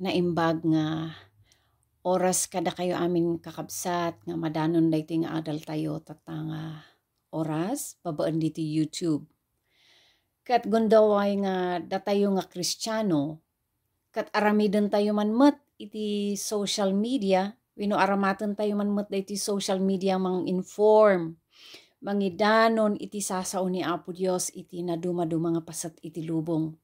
naimbag nga oras kada kayo amin kakabsat nga madanon dayti nga adal tayo tatanga oras babaan dito YouTube. Kat gundaway nga datayo nga kristyano kat aramidon tayo manmat iti social media wino aramatan tayo manmat dayti social media mang inform mangidanon iti sasaw ni Apo Dios iti naduma-duma nga pasat iti lubong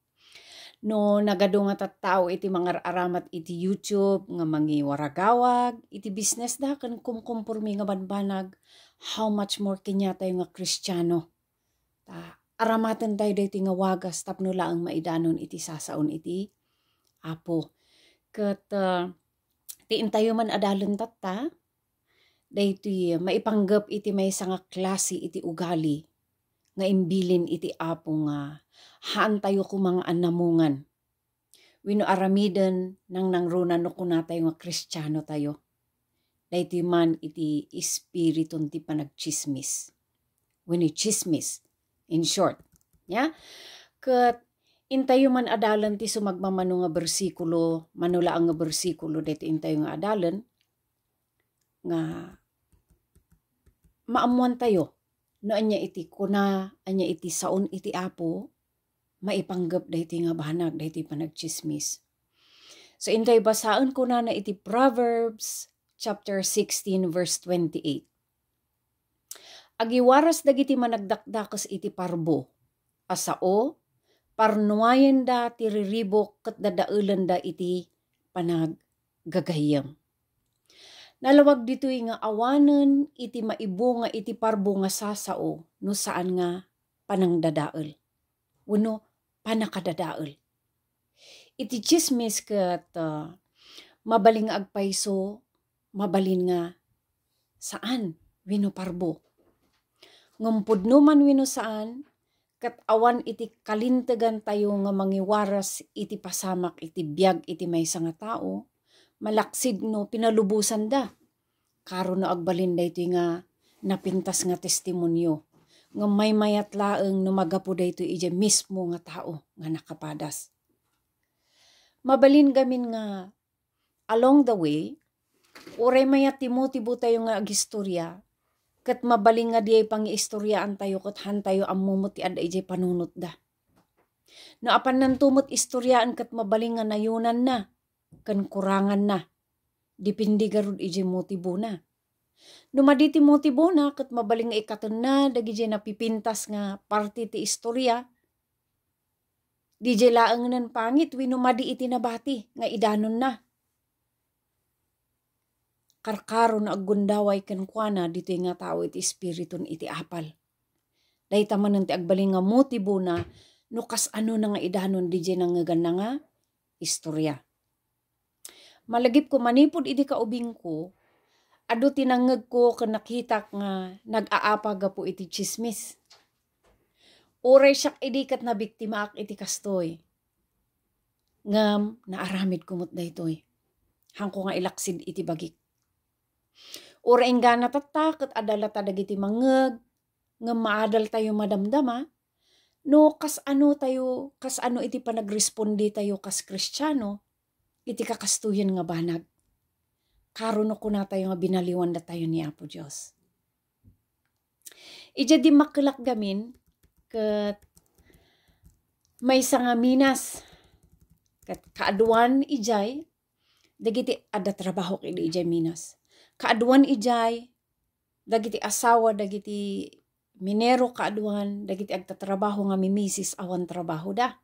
no nagadungat at tao iti mga aramat iti YouTube nga mangi waragawag iti business da kan kumkumpormi nga banbanag how much more kanya tayo nga Kristiyano ta aramatan tayo daytoy nga wagas tapno laang maidanon iti sasaon iti apo ket uh, ah, tiin tayo man adalon tatta daytoy maipanggap iti may nga klase iti ugali nga imbilin iti apo nga haan tayo ko mga anamungan. Wino aramiden nang nangruna no kuna tayo nga kristyano tayo. Dayti man iti espiriton ti panagchismis. Wino chismis, in short. Ya? Kat intayo man adalan ti sumagmamano nga bersikulo, manula ang nga bersikulo dito intayo nga adalan, nga maamuan tayo no anya iti kuna, anya iti saon iti apo, maipanggap dahiti nga banag, dahiti panagchismis. So inday basaan ko na na iti Proverbs chapter 16 verse 28. Agiwaras dagiti managdakdakas iti parbo, asao, parnuayen da tiriribok kat dadaulan da iti panaggagayam. Nalawag dito'y nga awanan, iti maibo nga iti parbo nga sasao, no saan nga panangdadaol. Wano, panakadadaol. Iti chismis kat uh, mabaling agpaiso, mabalin nga saan wino parbo. Ngumpod no man wino saan, kat awan iti kalintagan tayo nga mangiwaras iti pasamak iti biag iti may nga tao, malaksid no pinalubusan da. Karo no agbalin da ito nga napintas nga testimonyo. Nga may mayat laeng no magapo da ito ija mismo nga tao nga nakapadas. Mabalin gamin nga along the way, uray maya timutibo tayo nga agistorya, kat mabaling nga diay pangiistoryaan tayo kat han tayo amumuti ad ijay panunot da. No apan nang nantumot istoryaan kat mabaling nga nayunan na, kan kurangan na. Dipindi garud ije motibo na. Dumadi ti motibo na kat mabaling ikatan na dagiti napipintas nga parte ti istorya. Di laang nan pangit winumadi iti nga idanon na. Karkaro na aggundaway kankwana dito nga tao iti espiriton iti apal. Dahi taman nanti agbaling nga motibo na nukas ano na nga idanon di nga nga nga istorya malagip ko manipod idi kaubing ko adu tinangeg ko ken nakita nga nag-aapa gapo iti chismis. Uray siyak idikat na biktima ak iti kastoy. Ngam, naaramid kumot da itoy. Hangko nga ilaksid iti bagik. Uray nga natatakot adala tadag iti mangeg, ngam maadal tayo madamdama, no kas ano tayo, kas ano iti panagrespondi tayo kas kristyano, iti kakastuyan nga banag. Karon ko na tayo nga binaliwan na tayo ni Apo Diyos. Ija di makulak gamin kat may nga minas kat kaaduan ijay dagiti ada trabaho kay ijay minas. Kaaduan ijay dagiti asawa dagiti minero kaaduan dagiti agtatrabaho nga mimisis awan trabaho da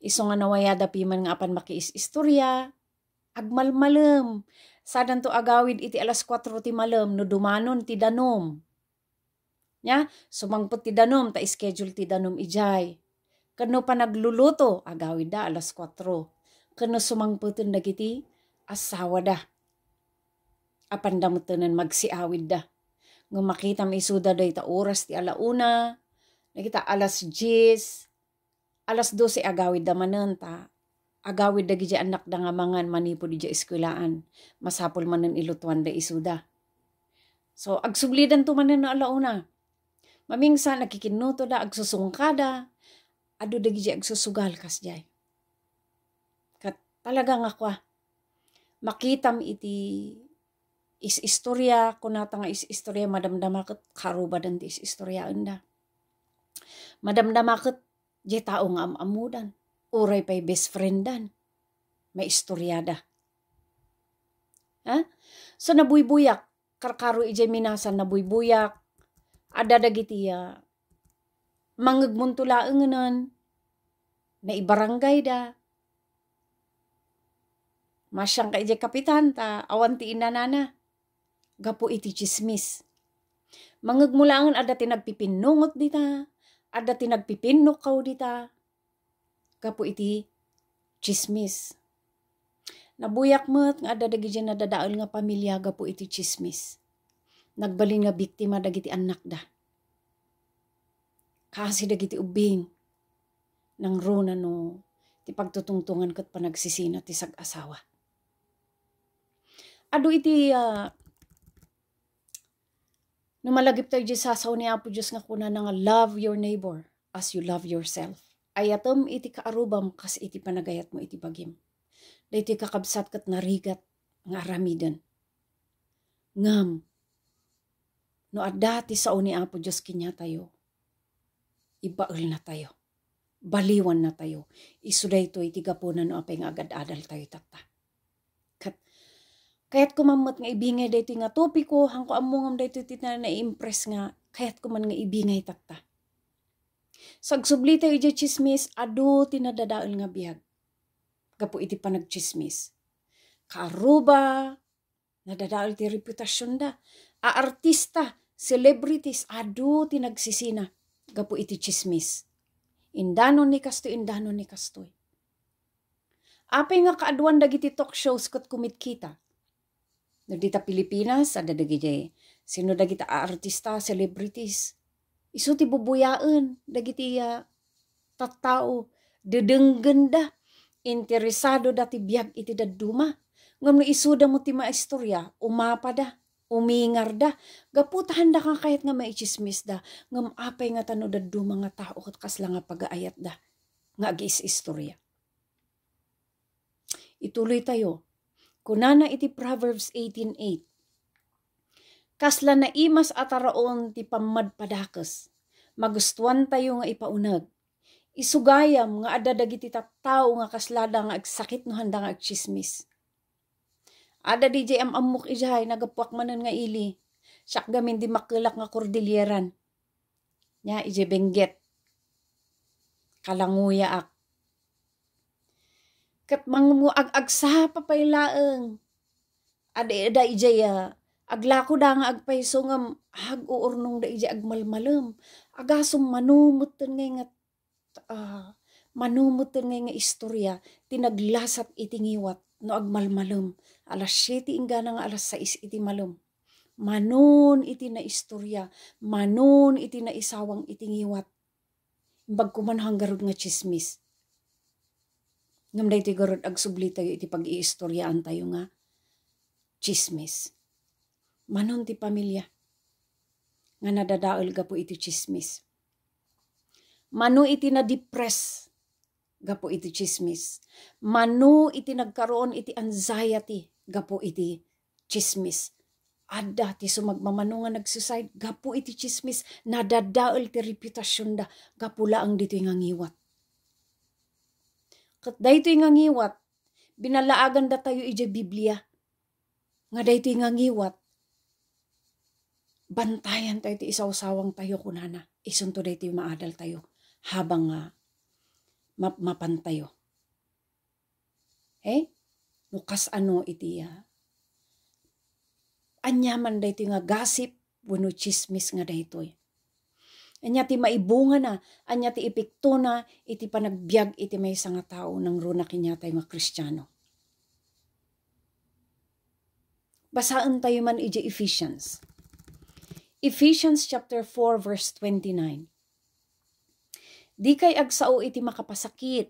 iso nga nawayada piman nga apan makiis istorya, agmalmalem, sadan to agawid iti alas 4 ti malem, no dumanon ti danom. Nya, sumangpot ti danom, ta schedule ti danom ijay. Kano pa nagluluto, agawid da alas 4. Kano sumangputin dagiti, asawa da. Apan damutunan magsiawid da. Nga makita may suda da ita oras ti alauna, nakita alas 10, alas 12 agawid da mananta. Agawid da gidya anak da nga mangan manipo di eskwilaan. Masapol manan ilutuan da isuda. So, agsuglidan to manan na alauna. Mamingsa nakikinuto da agsusungkada. Ado da gidya agsusugal kas jay. Kat talaga nga kwa. Makitam iti is istorya kunata nga is istorya madamdamakit karuba dan ti is istorya unda. Madamdamakit Di tao nga amamudan. Uray pa'y best friendan. May istoryada. Ha? So nabuybuyak. Karkaro ijay minasan nabuybuyak. Adadagitiya. Ah, Mangagmuntula nganan. Na ibarangay da. Masyang ka ijay kapitan ta. Awantiin na nana. Gapo iti chismis. Mangagmulangan ada tinagpipinungot dita Ada tinagpipinno kao dita. Kapo iti chismis. Nabuyak mo nga ada dagiti nadadaol nga pamilya gapo iti chismis. Nagbalin nga biktima dagiti anak da. Kasi dagiti ubing ng runa no ti pagtutungtungan kat panagsisina ti sag-asawa. Ado iti uh, Numalagip tayo Diyos sasaw ni Apo Diyos nga kuna nga love your neighbor as you love yourself. Ayatom iti kaarubam kas iti panagayat mo iti bagim. Dahito kakabsat kat narigat nga aramidan. Ngam, no adati sa ni Apo Diyos kinya tayo, ibaol na tayo, baliwan na tayo, isuday to itigapunan no apay agad-adal tayo tatta. Kaya't ko mamot nga ibingay dayto nga topic ko, topiko, hangko amungam dayto tita na impress nga, kaya't ko man nga ibingay tatta. Sagsubli tayo dyan chismis, ado tinadadaol nga biyag. Gapo iti panagchismis. Kaaruba, nadadaol ti reputasyon da. A artista, celebrities, ado tinagsisina. Gapo iti chismis. Indano ni kastoy, indano ni kastoy. Apay nga kaaduan dagiti talk shows kat kumit kita dita Pilipinas, ada dagiti sino kita artista, celebrities. Isu ti bubuyaan, dagiti uh, ah, tattao, dedengganda, interesado dati biag iti daduma. Ngam isu da mo ti maistorya, umapa da, umingar da, gaputahan da kang kahit nga maichismis da, ngam apay nga tano daduma nga tao kat kasla nga pag-aayat da, nga agis istorya. Ituloy tayo, Kunana iti Proverbs 18.8. Kasla na imas ataraon ti pamadpadakas, magustuhan tayo nga ipaunag. Isugayam nga adadag iti tattao nga kaslada nga agsakit no handa nga agchismis. Ada di jay am amok ijay nagapuak manan nga ili. Siak gamin di makilak nga kordilyeran. Nya ije bengget. Kalanguya ak kat manguag agsa papaylaeng adi da ijaya ah. aglako da nga agpayso nga hag uurnong da ijay agmalmalem agasong manumutan ngay nga uh, ah, manumutan ngay nga istorya tinaglasat itingiwat no agmalmalem alas 7 ingga nga alas 6 iti malem Manun iti na istorya manon iti na isawang itingiwat bag kuman hanggarod nga chismis Ngam da iti garot agsubli tayo iti pag-iistoryaan tayo nga chismis. Manon ti pamilya nga nadadaol gapo iti chismis. Manu iti na-depress gapo iti chismis. Manu iti nagkaroon iti anxiety gapo iti chismis. Adda ti sumagmamano nga nagsuicide gapo iti chismis nadadaol ti reputasyon da gapo laang dito nga ngiwat. Kat daytoy nga ngiwat, binalaagan da tayo ija Biblia. Nga daytoy nga ngiwat, bantayan tayo ti isawsawang tayo kunana. Isunto daytoy maadal tayo habang uh, map mapantayo. Eh? Nukas ano iti uh, anyaman daytoy nga gasip, wenno chismis nga daytoy. Anya ti maibunga na, anya ti ipikto na, iti panagbiag iti may nga tao ng runa kinyatay mga kristyano. Basaan tayo man iti Ephesians. Ephesians chapter 4 verse 29. Di kay agsao iti makapasakit,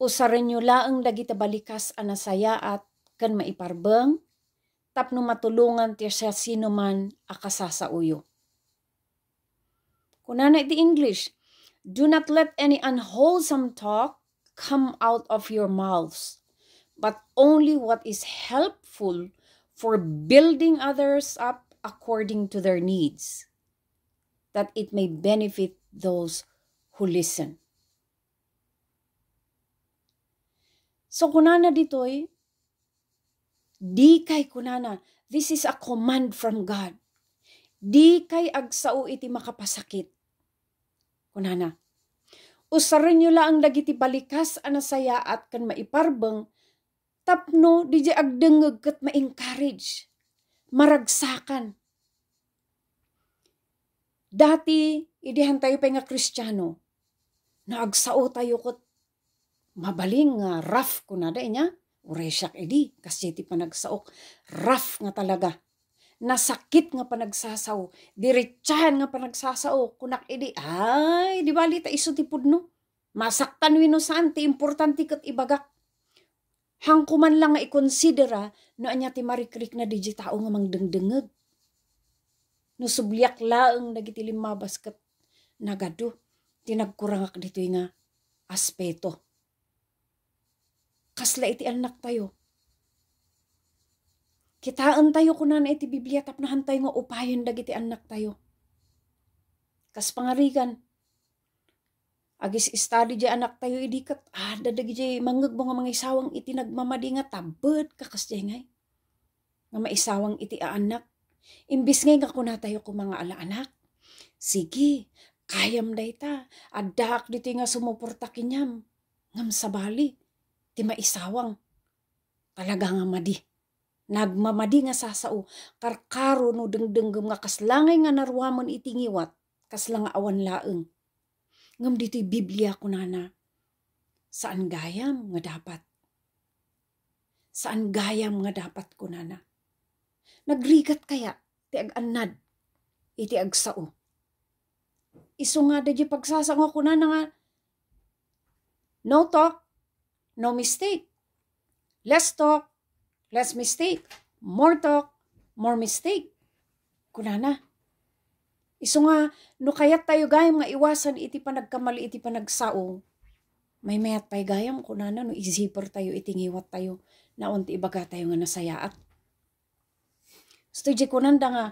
o sarenyo laang dagita balikas anasaya at kan maiparbeng, tapno matulungan ti siya sino man akasasauyo. Kunana the English, do not let any unwholesome talk come out of your mouths, but only what is helpful for building others up according to their needs, that it may benefit those who listen. So kunana ditoy, di kay kunana, this is a command from God. Di kay agsao iti makapasakit Unhana. Usarin nyo lang ti balikas anasaya at kan maiparbeng tapno di agdengeg kat ma-encourage. Maragsakan. Dati, idihan tayo pa nga kristyano. Naagsao tayo kot mabaling nga rough kunada inya. Uresyak edi, kasi ti panagsaok. Rough nga talaga nasakit nga panagsasaw, diretsahan nga panagsasaw, kunak idi, ay, di bali ta iso tipod no. Masaktan wino saan, ti importante kat ibagak. Hangkuman lang nga ikonsidera ah, no anya ti marikrik na di tao nga mangdengdengeg. No subliak laeng dagiti limabas kat nagado, tinagkurangak dito nga aspeto. Kasla iti anak tayo, Kitaan tayo kunan iti Biblia tapnahan tayo nga upayon dagiti anak tayo. Kas pangarigan, agis study di anak tayo idikat, ah, dadag di mangagbong mga isawang iti nagmamadi nga tabad kakas di ngay. Nga maisawang iti anak. Imbis ngay nga kuna tayo kung mga ala anak. Sige, kayam day ta. Adak dito nga sumuporta kinyam. Ngam sabali, ti maisawang. Talaga nga madi. Nagmamadi nga sasao, karkaro no dengdeng nga kaslangay nga narwaman itingiwat, kaslang awan laeng. Ngam dito'y Biblia ko nana. Saan gayam nga dapat? Saan gayam nga dapat ko nana? Nagrigat kaya, ti anad, itiag sao. Iso nga dadyo pagsasang ako na nga, no talk, no mistake. Let's talk, less mistake. More talk, more mistake. Kunana. Iso nga, no kayat tayo gayam nga iwasan iti panagkamali iti panagsao. May mayat tayo gayam kunana no isipor tayo itingiwat tayo na unti ibaga tayo nga nasayaat. Studi kunanda nga,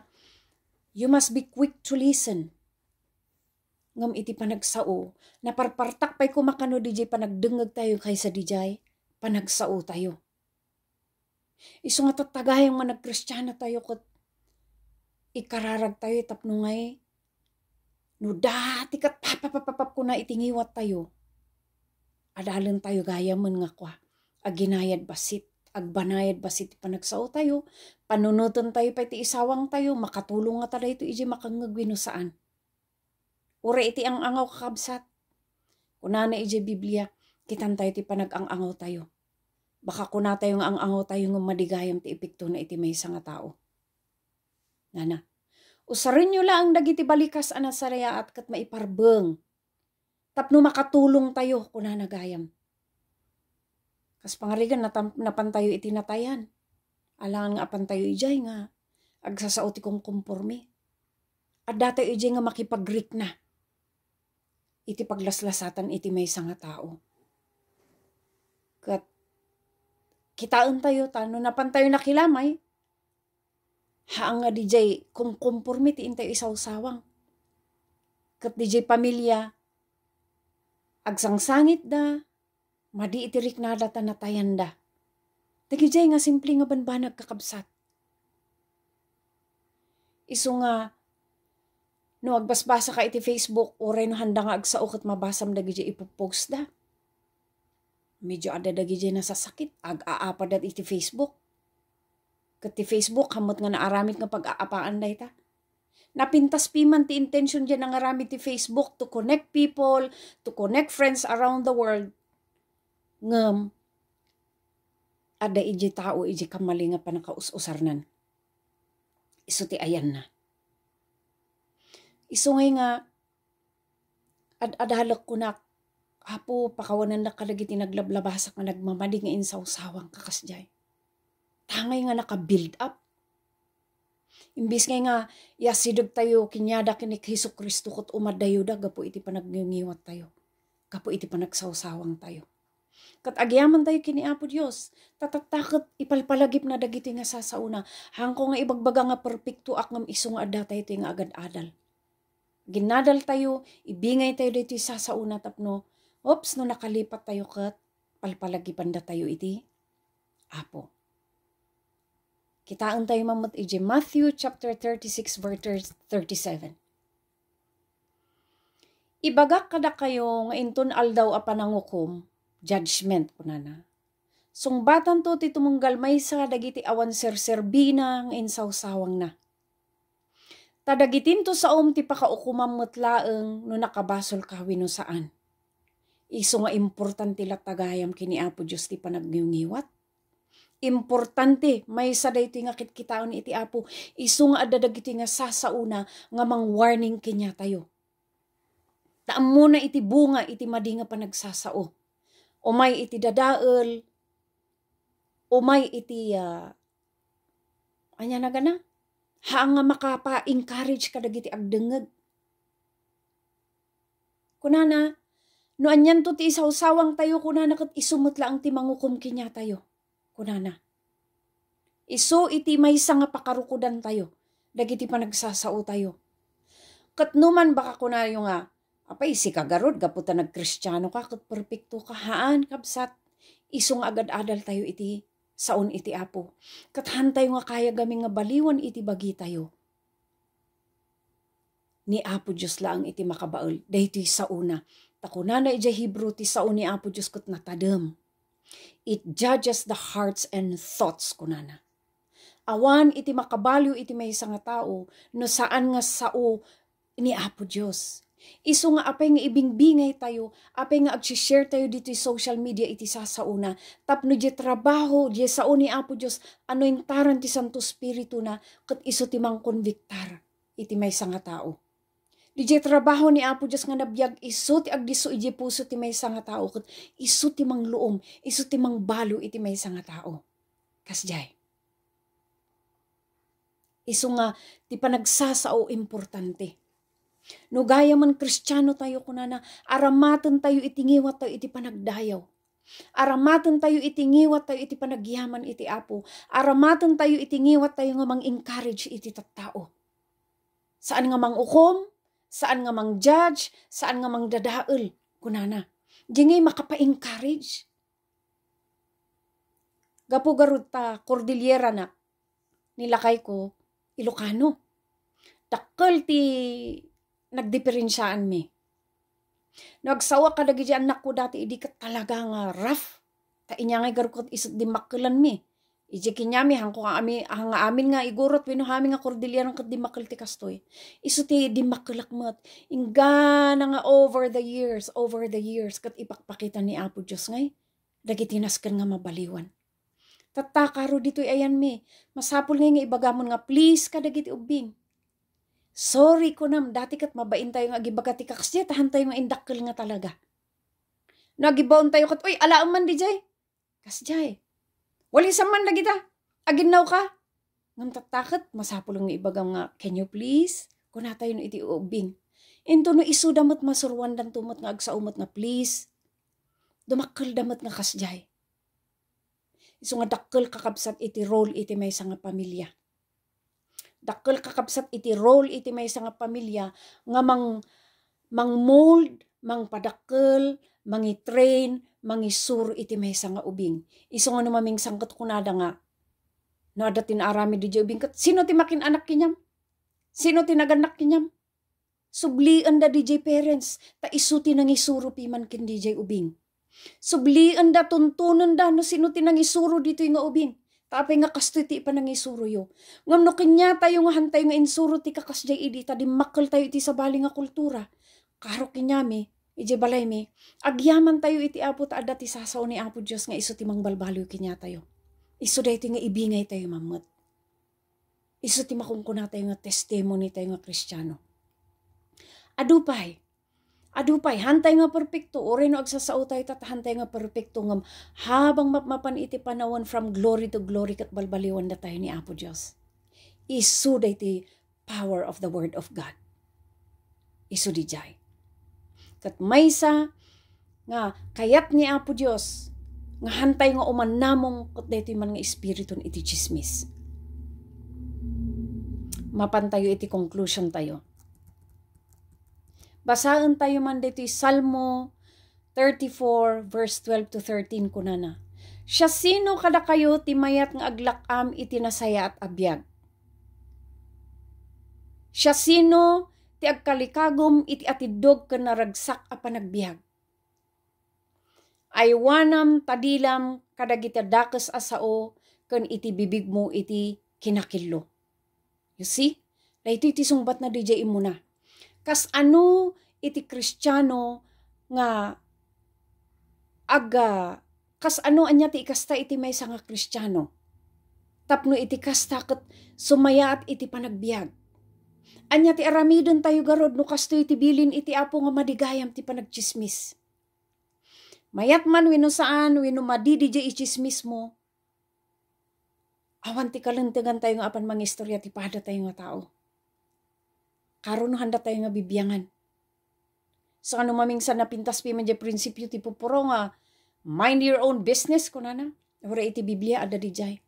you must be quick to listen. Ngam iti panagsao, naparpartak pa'y kumakano DJ panagdengag tayo kaysa DJ, panagsao tayo Iso nga tatagayang managkristyana tayo kat ikararag tayo itapnungay. Eh. No dati kat papapapap ko na itingiwat tayo. Adalan tayo gaya man nga kwa. Aginayad basit agbanayad basit panagsao tayo, panunutan tayo pa iti isawang tayo, makatulong nga tayo ito iji makangagwino saan. Ure iti ang angaw kakabsat. Kunana iji Biblia, kitan tayo iti panagangangaw tayo. Baka kuna tayo nga ang angaw tayo nga madigayam ti ipikto na iti may nga tao. Nana, usarin nyo lang dagiti balikas anasaraya at kat maiparbeng. Tapno makatulong tayo kuna nagayam. Kas pangarigan na napantayo iti natayan. Alangan nga apantayo ijay nga agsasauti kong kumpormi. At dati ijay nga makipagrik na. Iti paglaslasatan iti may nga tao. Kat Kitaan tayo, tano napan tayo kilamay. Haang nga DJ, kung kumporme tiin tayo isawsawang. Kat DJ pamilya, agsangsangit da, madi itirik na data na tayanda. DJ nga simple nga banbanag kakabsat. Isu nga, no agbasbasa ka iti Facebook, oray no handa nga agsao kat mabasam dagijay ipopost da. Medyo ada dagi dyan nasasakit. Ag-aapa dat iti Facebook. Kati Facebook, hamot nga naaramit nga pag-aapaan da ita. Napintas piman ti intention dyan nga aramit ti Facebook to connect people, to connect friends around the world. Ngam, ada iji tao, iji kamali nga panakaus-usarnan. Iso ti ayan na. Iso nga, ad-adhalak kunak, Apo, pakawanan na kalagit inaglablabasak nga nagmamalig nga insawsawang kakasjay. Tangay nga naka-build up. Imbis nga nga, yasidog tayo, kinyada kinik Heso Kristo kot umadayo da, gapo iti panagngiwat tayo. Gapo iti panagsawsawang tayo. Kat agyaman tayo kini Apo Dios, tataktakot ipalpalagip na dagiti nga sasauna, hangko nga ibagbaga nga perpekto ak ngam iso nga adda tayo nga agad adal. Ginadal tayo, ibingay tayo dito sasauna tapno, Oops, no nakalipat tayo kat, palpalagi banda tayo iti. Apo. Kitaan tayo mamot iti Matthew chapter 36 verse 37. Ibagak kada kayo nga inton aldaw a panangukom, judgment na Sungbatan to ti tumunggal may sa dagiti awan serserbina ng insawsawang na. Tadagitin to sa om ti pakaukumam mutlaeng no nakabasol kawino saan. Iso nga importante latagayam kini Apo Diyos ti panagngiwat. Importante, may sa dayto nga kitkitaon iti Apo. Iso nga adadag iti nga sasauna nga mang warning kanya tayo. Taam muna iti bunga iti madinga pa nagsasao. O may iti dadael, o may iti, uh, anya na gana? Haan nga makapa-encourage ka dagiti agdengeg. Kunana, No anyan to ti isawsawang tayo kunana kat isumutla ang timangukom kinya tayo. Kunana. Iso iti may nga pakarukudan tayo. Dagiti pa nagsasao tayo. Katnuman baka kunayo nga, apay si kagarod gaputa nagkristyano ka kat perpekto ka haan kabsat. Iso nga agad-adal tayo iti saon iti apo. Kathan tayo nga kaya gaming nga baliwan iti bagi tayo. Ni Apo Diyos lang iti makabaol. Dahito sa una Takunana ija Hebrew ti sao ni Apo Diyos kat natadam. It judges the hearts and thoughts kunana. Awan iti makabalyo iti may isang tao no saan nga sao ni Apo Diyos. Isu nga apay nga ibingbingay tayo, apay nga ag tayo dito social media iti sasauna. Tapno di trabaho, di sao ni Apo Diyos, ano yung taran ti Santo Spiritu na kat iso timang konviktar iti may isang tao Dije trabaho ni Apo Diyos nga nabiyag iso ti agdiso iji puso ti may nga tao ket iso ti mangluom, iso ti mangbalo iti may nga tao. Kasjay. Iso nga ti panagsasao importante. No gaya man kristyano tayo kunana, aramatan tayo itingiwat tayo iti panagdayaw. Aramatan tayo itingiwat tayo iti panagyaman iti apo. Aramatan tayo itingiwat tayo nga mang-encourage iti tattao. Saan nga mang ukom, saan nga mang judge, saan nga mang dadaol, kunana. Dingay makapa-encourage. Gapo garud ta Cordillera na nilakay ko Ilocano. Takkel ti nagdiferensyaan mi. Nagsawa ka lagi dyan anak ko dati, idi ka talaga nga rough. Ta inyangay garukot isot di makilan mi. Ije kinyami hang ko kami hang ah, amin nga igurot wino hami nga kordilyaran ket dimakkel eh. ti kastoy. Isu ti dimakkelakmet ingga na nga over the years, over the years kat ipakpakita ni Apo Dios ngay dagiti nasken nga mabaliwan. Tatta karo ditoy eh, ayan mi, masapol ngay nga ibagamon nga please ka dagiti ubing. Sorry ko nam, dati kat mabain tayo nga gibagati kaksya, tahan tayo nga indakkel nga talaga. Nagibaon tayo kat, uy, alaang man di jay. Kas jay, Wali sa man lagi ta. Aginaw ka. Ngam tatakot, masapulong nga ibagam nga, can you please? Kunata yun iti uubing. Into no isu damat masurwan dan tumot nga agsaumot nga please. Dumakal damat nga kasjay. Isu nga dakkel kakabsat iti role iti may nga pamilya. Dakkel kakabsat iti role iti may nga pamilya nga mang mang mold, mang padakkel, mangi train, mangi sur iti may nga ubing. Iso nga namaming sangkat kunada nga. No ada arami di ubing kat sino ti makin anak kinyam? Sino ti naganak kinyam? Sublian da DJ parents, ta isuti nang isuro piman kin DJ ubing. Sublian da tuntunan da no sino ti nang isuro dito nga ubing. Tapay nga kasto iti pa nang isuro yo. Ngam no kanya tayo nga hantay nga insuro ti kakas jay idi, ta di makal tayo iti sa bali nga kultura. Karo kinyami, ije balay mi, agyaman tayo iti apo ta adati sasaw ni apo Diyos nga iso timang balbalyo kinya tayo. Iso da nga ibingay tayo mamat. Iso ti makungkuna tayo nga testimony tayo nga kristyano. Adupay, adupay, hantay nga perpekto, ore no agsasao tayo tat nga perpekto nga habang mapmapan iti panawan from glory to glory kat balbaliwan da tayo ni Apo Diyos. Iso da power of the Word of God. Iso di jay kat maysa nga kayat ni Apo Dios nga hantay nga uman namong kat daytoy man nga espiritu iti chismis. Mapantayo iti conclusion tayo. Basaan tayo man dito Salmo 34 verse 12 to 13 kunana. Siya sino kada kayo timayat nga aglakam itinasaya at abiyag. Siya sino ti agkalikagom iti atidog ken naragsak a panagbiag. Aywanam tadilam kadagiti dakes asao ken iti bibig mo iti kinakillo. You see? Na ito iti sungbat na DJ imuna. Kas ano iti kristyano nga aga kas ano anya ti ikasta iti may nga kristyano. Tapno iti kasta ket sumaya iti panagbiag Anya ti aramidon tayo garod no kastoy ti bilin iti apo nga madigayam ti panagchismis. Mayat man wino saan, wino madidi di ichismis mo. Awan ti kaluntagan tayo nga apan mga istorya ti pada tayo nga tao. Karon handa tayo nga bibyangan. Sa ano mamingsan napintas pi manje prinsipyo ti pupuro nga mind your own business ko na Wala iti Biblia ada di jay.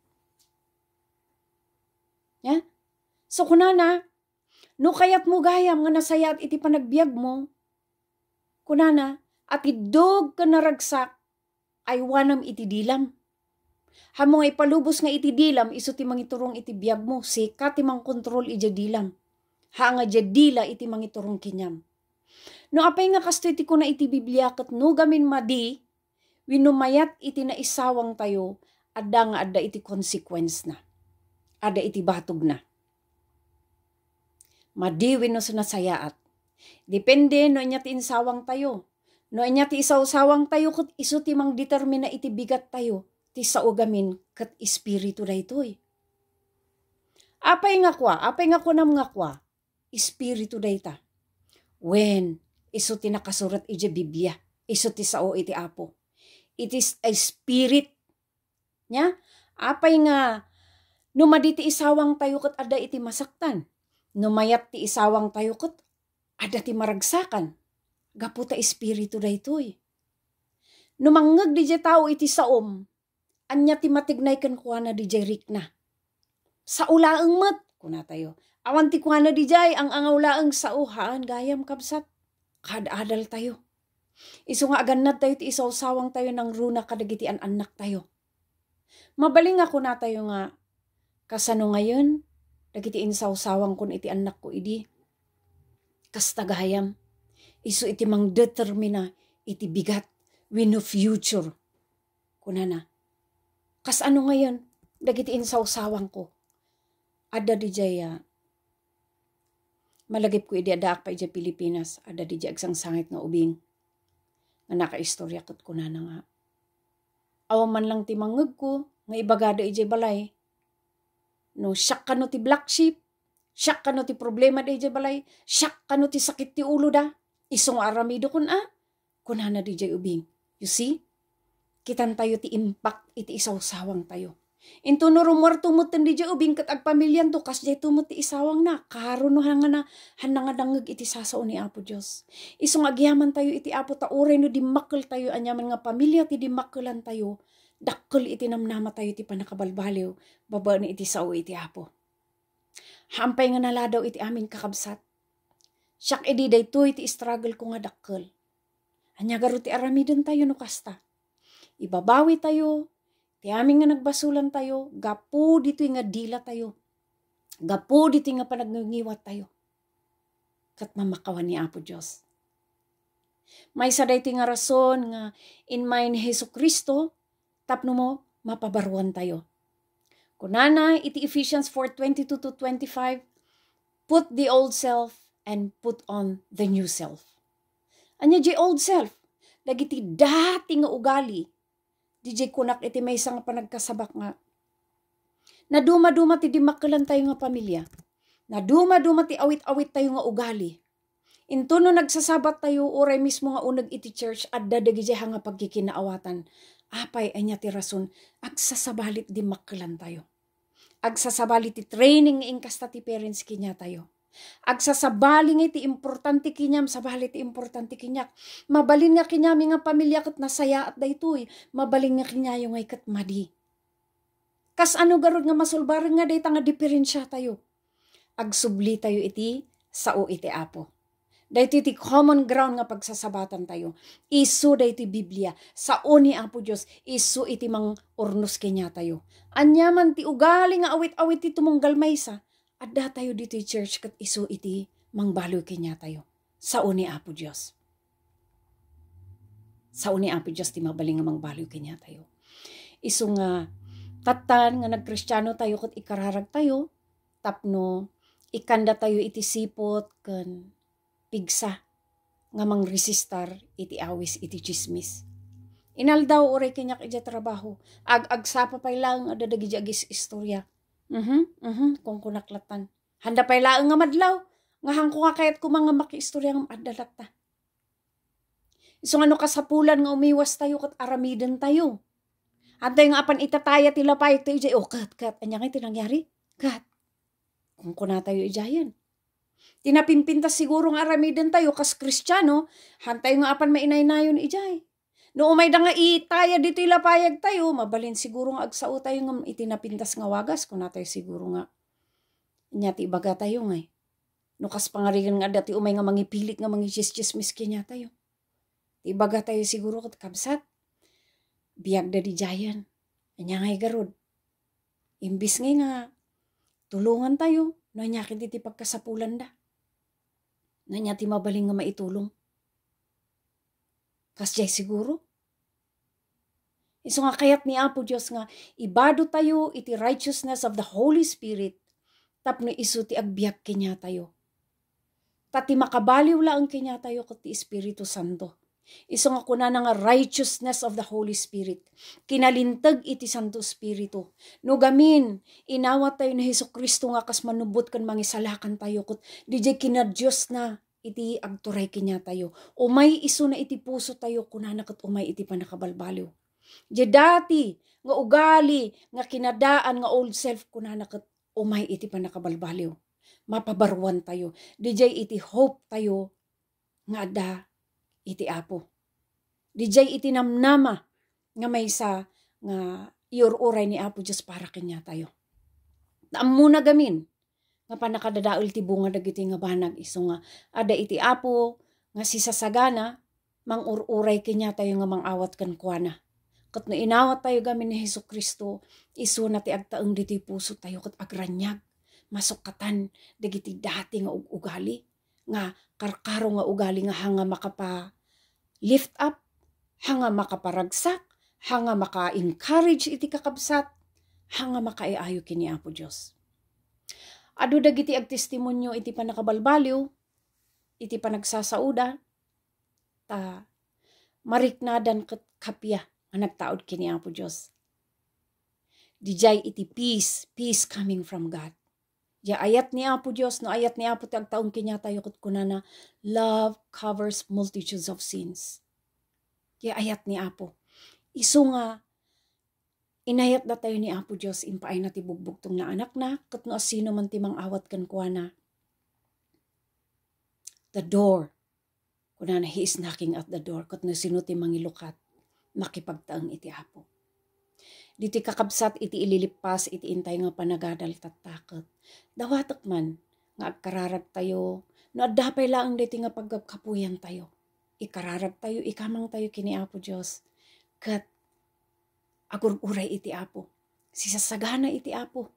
Yeah? So kunana, No kayat mo gayam nga nasaya iti panagbiag mo. Kunana, at idog ka naragsak, ay wanam iti dilam. Hamo nga ipalubos nga iti dilam, iso ti mangiturong iti biag mo, sika ti mang kontrol iti dilam. Ha nga jadila iti mangiturong kinyam. No apay nga kastoy ko na iti Biblia kat no gamin madi, winumayat iti na isawang tayo, adda nga adda iti consequence na. Adda iti batog na madiwin no nasayaat. Depende no inya ti insawang tayo. No inya ti isawsawang tayo kat iso ti mang determina iti bigat tayo ti saugamin kat espiritu da daytoy. Apay nga kwa, apay nga kunam nga kwa, espiritu da ita. When iso ti nakasurat iti Biblia, iso ti sao iti apo. It is a spirit. Nya? Apay nga, numaditi isawang tayo kat ada iti masaktan Numayat ti isawang tayo tayukot, ada ti maragsakan. Gaputa espiritu daytoy. Numangag di tao iti saom, anya ti matignay kan kuana di rikna. Sa ulaang mat, kuna tayo. Awan ti kuana di ang angawlaang sa uhaan gayam kabsat. Kadadal tayo. Isunga agannad aganad tayo ti isawsawang tayo ng runa kadagiti an anak tayo. Mabaling ako na tayo nga kasano ngayon Dagiti insawsawang kun iti anak ko idi. Kas tagahayam. Iso iti mang determina iti bigat win of future. Kunana. Kas ano ngayon? Dagiti insawsawang ko. Ada di jaya. Ah, malagip ko idi adaak pa iti Pilipinas. Ada di jaya agsang sangit nga ubing. Nga nakaistorya kot kunana nga. Awaman lang timangag ko nga ibagada iti balay No, siyak ka ti black sheep. Siyak ka ti problema DJ balay. Siyak ka ti sakit ti ulo da. Isong aramido kun a. Ah, Kunana di DJ ubing. You see? Kitan tayo ti impact iti isawsawang tayo. Into no rumor tumot di DJ ubing kat agpamilyan to kas jay tumot ti isawang na. Karo no hanga na hanangadangag iti sasao ni Apo Dios. Isong agyaman tayo iti Apo ta uray no dimakkel tayo anyaman nga pamilya ti dimakkelan tayo Dakkel iti namnama tayo iti panakabalbaliw, ni iti sao iti apo. Hampay nga nala iti amin kakabsat. Siak edi dayto iti struggle ko nga dakkel. Anyagaro ti aramidon tayo no kasta. Ibabawi tayo, ti amin nga nagbasulan tayo, gapo dito nga dila tayo. Gapo dito nga panagngiwat tayo. Kat mamakawan ni Apo Diyos. May sa nga rason nga in mind Heso Kristo, tapno mo, mapabaruan tayo. Kunana, iti Ephesians 4.22 to 25, put the old self and put on the new self. Anya di old self, dagiti dati nga ugali, di kunak iti may nga panagkasabak nga. Naduma-duma ti dimakalan tayo nga pamilya. Naduma-duma ti awit-awit tayo nga ugali. Intuno nagsasabat tayo, oray mismo nga unag iti church at dadagijay nga pagkikinaawatan apay anya ti rason agsasabalit di maklan tayo. Agsasabalit ti training nga kasta ti parents kinya tayo. Agsasabali nga iti importante kinyam, sabali ti importante kinyak. Mabalin nga kinyami nga pamilya kat nasaya at daytoy, mabalin nga kinya kinyayo nga ikat madi. Kas ano garod nga masulbar nga dayta nga diferensya tayo. Agsubli tayo iti sao iti apo. Daiti ti common ground nga pagsasabatan tayo. Isu daiti Biblia. Sao ni Apo Dios isu iti mang urnos kenya tayo. Anyaman ti ugali nga awit-awit ti tumunggal maysa. Adda tayo dito church kat isu iti mangbalo kenya tayo. Sao ni Apo Dios Sao ni Apo Dios ti mabaling nga mangbalo kenya tayo. Isu nga katan nga nagkristyano tayo kat ikararag tayo tapno ikanda tayo iti sipot kan pigsa nga mangresistar iti awis iti chismis. Inaldaw oray kanyak iti trabaho. Ag-agsa pa pay lang adadagidya agis istorya. Mhm, mhm, uh kung kunaklatan. Handa pay lang nga madlaw. Nga hangko nga kayat ko mga makiistorya nga madalat ta. So ano kasapulan nga umiwas tayo kat aramidan tayo. Antay nga apan itataya tila pa ito ijay. Oh, kat, kat. Anya nga ito nangyari? Kat. Kung kuna tayo ijayan. Tinapimpinta siguro nga ramidan tayo kas kristyano, hantay nga apan mainay-nayon ijay. No umay da nga itaya dito ilapayag tayo, mabalin siguro nga agsao tayo nga itinapintas nga wagas, kung tayo siguro nga. Nyati baga tayo ngay. Eh. No kas pangarigan nga dati umay nga mangipilit nga mangijis chismis miskin niya tayo. Ibaga tayo siguro kat kabsat. Biag da di jayan. Anya nga garod. Imbis ngay nga, tulungan tayo. No nya kiti ti pagkasapulan da. No nya ti mabaling nga maitulong. Kas jay siguro. Iso nga kayat ni Apo Diyos nga, ibado tayo iti righteousness of the Holy Spirit, tapno iso ti agbiyak kanya tayo. Tati makabaliw la ang kanya tayo kat Espiritu Santo. Isong ako na nga righteousness of the Holy Spirit. Kinalintag iti Santo Spirito. No gamin, inawat tayo na Heso Kristo nga kas manubot kan mangisalakan tayo kot. DJ kinadyos na iti agturay kinya tayo. Umay iso na iti puso tayo kunanakat umay iti panakabalbaliw. Di dati, nga ugali, nga kinadaan, nga old self kunanakat umay iti panakabalbaliw. Mapabaruan tayo. Di iti hope tayo nga da iti apo. Dijay iti namnama nga may sa nga iururay ni Apo just para kanya tayo. na gamin nga panakadadaol ti bunga dagiti nga banag iso nga ada iti Apo nga sisasagana mang ururay kanya tayo nga mangawat kan kuana. Kat no inawat tayo gamin ni Hesus Kristo, iso na ti agtaeng diti puso tayo kat agranyag, masukatan dagiti dati nga ugali nga karkaro nga ugali nga hanga makapa lift up, hanga makaparagsak, hanga maka-encourage iti kakabsat, hanga makaiayo kini Apo Diyos. Adu dagiti ag iti panakabalbaliw, iti panagsasauda, ta mariknadan kat kapya nga nagtaod kini Apo Diyos. Dijay iti peace, peace coming from God. Ya ayat ni Apo Dios no ayat ni Apo ti agtaon kinya tayo kuna na, love covers multitudes of sins. Ya ayat ni Apo. Isu nga inayat na tayo ni Apo Dios impaay na ti bugbugtong na anak na ket no sino man ti mangawat ken kuana. The door. Kunana he is knocking at the door ket no sino ti ilukat, makipagtaang iti Apo. Diti kakabsat iti ililipas iti intay nga panagadal tatakot. Dawatak man nga agkararag tayo no addapay laang diti nga paggapkapuyan tayo. Ikararag tayo, ikamang tayo kini Apo Dios. Kat agururay iti Apo. Sisasagana iti Apo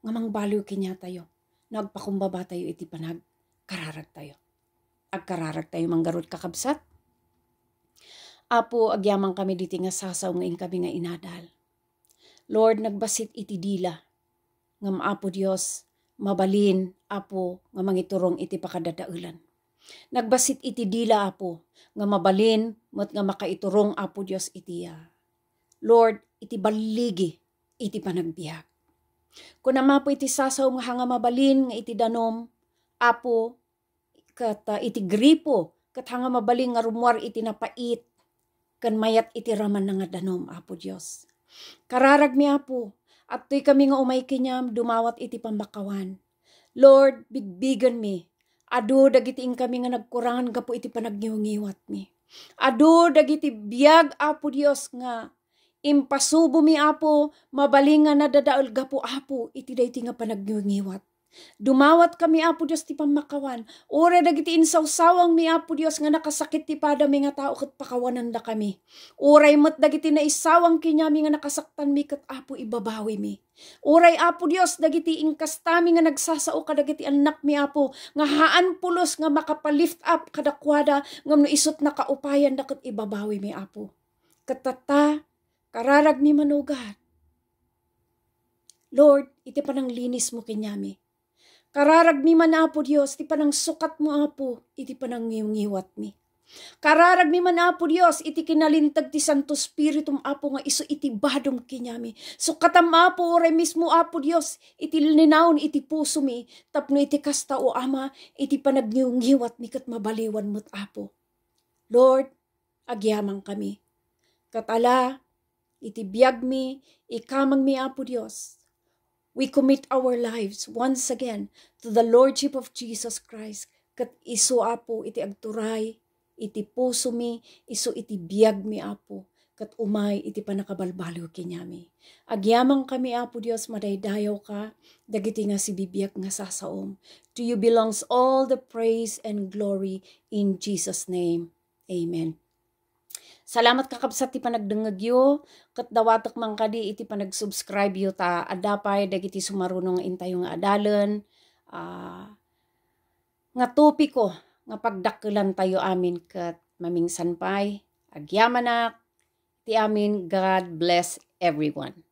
nga mangbaliw kinya tayo. Nagpakumbaba tayo iti panag kararag tayo. Agkararag tayo manggarod kakabsat. Apo, agyamang kami diti nga sasaw ngayon kami nga inadal. Lord, nagbasit iti dila. Nga maapo Dios, mabalin apo nga mangiturong iti pakadadaulan. Nagbasit iti dila apo, nga mabalin met nga makaiturong apo Dios iti ya. Ah, Lord, iti baligi, iti panagbiag. Kung mapo iti sasaw nga hanga mabalin nga iti danom, apo, kat uh, iti gripo, kat hanga mabalin nga rumwar iti napait, kan mayat iti raman nga danom, apo Dios Kararag mi Apo, aptoy kami nga umay kinyam dumawat iti pambakawan. Lord, bigbigan mi. Ado, dagiti kami nga nagkurangan gapo iti panagniwangiwat mi. Ado, dagiti biyag Apo Dios nga impasubo mi Apo mabalingan na dadaol gapo Apo iti dayti nga panagniwangiwat. Dumawat kami, Apo Diyos, ti pamakawan. Ure dagiti insawsawang mi, Apo Diyos, nga nakasakit ti pada mi nga tao kat pakawanan da kami. Uray mat dagiti na isawang kinyami nga nakasaktan mi kat Apo ibabawi mi. Uray Apo Dios dagiti ingkastami nga nagsasao ka dagiti anak mi Apo nga haan pulos nga makapalift up kadakwada ngam no isot na kaupayan daket ibabawi mi Apo. Katata kararag mi manugat. Lord, iti panang linis mo kinyami Kararagmi man apo Dios, iti panang sukat mo apo, iti panang ngiyungiwat mi. Kararagmi man apo Dios, iti kinalintag ti Santo Spiritum apo nga iso iti badom kinyami. Sukatam apo ore mismo apo Dios, iti linaon iti puso mi, tapno iti kasta o ama, iti panagngiungiwat mi kat mabaliwan mo't apo. Lord, agyamang kami. Katala, iti biyag mi, ikamang mi apo Dios, we commit our lives once again to the Lordship of Jesus Christ kat iso apo iti agturay, iti puso mi, iso iti biyag mi apo kat umay iti panakabalbalyo kinyami. Agyamang kami, Apo Dios, madaydayaw ka, dagiti nga si bibiyag nga sasaom. To you belongs all the praise and glory in Jesus' name. Amen. Salamat kakabsat ti panagdengag yo, kat dawatak man kadi iti panagsubscribe yo ta adapay dagiti sumarunong intayong adalen Uh, ah, nga topiko nga pagdakkelan tayo amin ket mamingsan pay. Agyamanak, ti amin God bless everyone.